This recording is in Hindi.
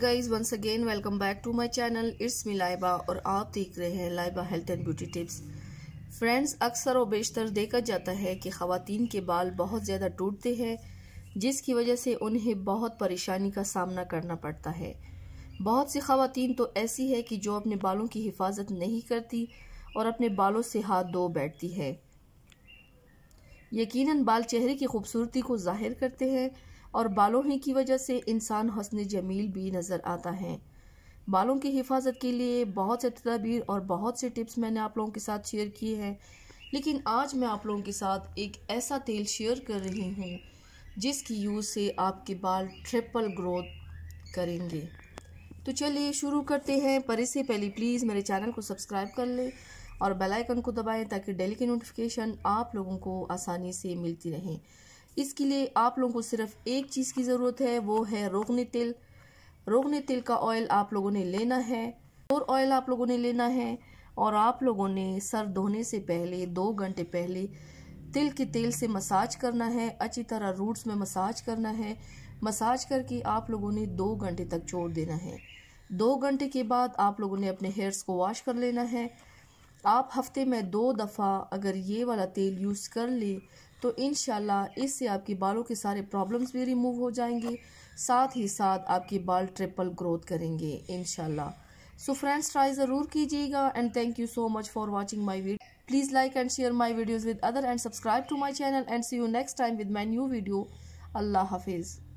guys once again welcome back to my channel it's me Laiba और आप देख रहे हैं Laiba health and beauty tips friends अक्सर और बेशतर देखा जाता है कि खातन के बाल बहुत ज़्यादा टूटते हैं जिसकी वजह से उन्हें बहुत परेशानी का सामना करना पड़ता है बहुत सी खातन तो ऐसी है कि जो अपने बालों की हिफाजत नहीं करती और अपने बालों से हाथ धो बैठती है यकीनन बाल चेहरे की खूबसूरती को जाहिर करते हैं और बालों ही की वजह से इंसान हसन जमील भी नज़र आता है बालों की हिफाजत के लिए बहुत से तदाबीर और बहुत से टिप्स मैंने आप लोगों के साथ शेयर किए हैं लेकिन आज मैं आप लोगों के साथ एक ऐसा तेल शेयर कर रही हूँ जिसकी यूज़ से आपके बाल ट्रिपल ग्रोथ करेंगे तो चलिए शुरू करते हैं पर इससे पहले प्लीज़ मेरे चैनल को सब्सक्राइब कर लें और बेल आइकन को दबाएं ताकि डेली की नोटिफिकेशन आप लोगों को आसानी से मिलती रहे इसके लिए आप लोगों को सिर्फ एक चीज़ की ज़रूरत है वो है रोगने तिल रोगने तिल का ऑयल आप लोगों ने लेना है और ऑयल आप लोगों ने लेना है और आप लोगों ने सर धोने से पहले दो घंटे पहले तिल के तेल से मसाज करना है अच्छी तरह रूट्स में मसाज करना है मसाज करके आप लोगों ने दो घंटे तक छोड़ देना है दो घंटे के बाद आप लोगों ने अपने हेयर्स को वॉश कर लेना है आप हफ्ते में दो दफ़ा अगर ये वाला तेल यूज़ कर ले तो इन इससे आपके बालों के सारे प्रॉब्लम्स भी रिमूव हो जाएंगे साथ ही साथ आपके बाल ट्रिपल ग्रोथ करेंगे इन सो फ्रेंड्स ट्राई ज़रूर कीजिएगा and thank you so much for watching my video please like and share my videos with other and subscribe to my channel and see you next time with my new video अल्लाह हाफिज़